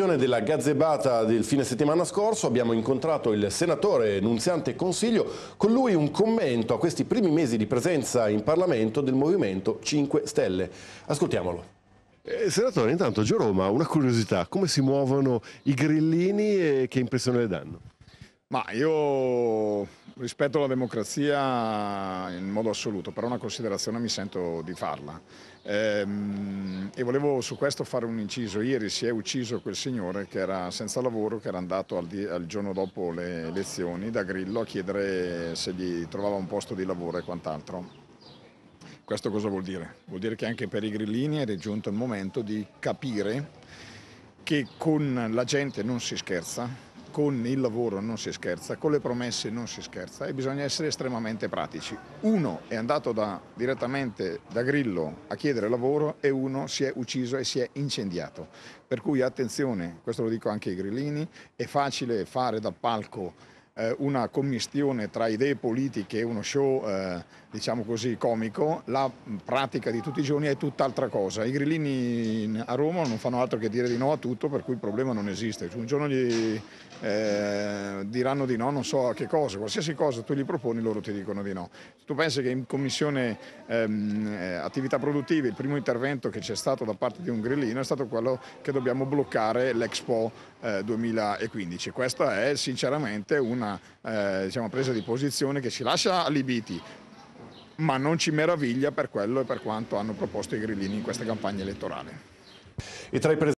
della gazzebata del fine settimana scorso abbiamo incontrato il senatore Nunziante Consiglio, con lui un commento a questi primi mesi di presenza in Parlamento del Movimento 5 Stelle. Ascoltiamolo. Eh, senatore, intanto Geroma, una curiosità, come si muovono i grillini e che impressione le danno? Ma io Rispetto alla democrazia in modo assoluto, però una considerazione mi sento di farla. Ehm, e volevo su questo fare un inciso. Ieri si è ucciso quel signore che era senza lavoro, che era andato al, al giorno dopo le elezioni da Grillo a chiedere se gli trovava un posto di lavoro e quant'altro. Questo cosa vuol dire? Vuol dire che anche per i grillini è giunto il momento di capire che con la gente non si scherza, con il lavoro non si scherza, con le promesse non si scherza e bisogna essere estremamente pratici. Uno è andato da, direttamente da Grillo a chiedere lavoro e uno si è ucciso e si è incendiato. Per cui attenzione, questo lo dico anche ai grillini, è facile fare dal palco eh, una commistione tra idee politiche e uno show, eh, diciamo così, comico, la pratica di tutti i giorni è tutt'altra cosa. I grillini a Roma non fanno altro che dire di no a tutto, per cui il problema non esiste. Un giorno gli eh, diranno di no, non so a che cosa, qualsiasi cosa tu gli proponi, loro ti dicono di no. Tu pensi che in commissione ehm, eh, attività produttive il primo intervento che c'è stato da parte di un grillino è stato quello che dobbiamo bloccare l'Expo eh, 2015. Questa è sinceramente una una eh, diciamo, presa di posizione che ci lascia alibiti, ma non ci meraviglia per quello e per quanto hanno proposto i grillini in questa campagna elettorale. E tra i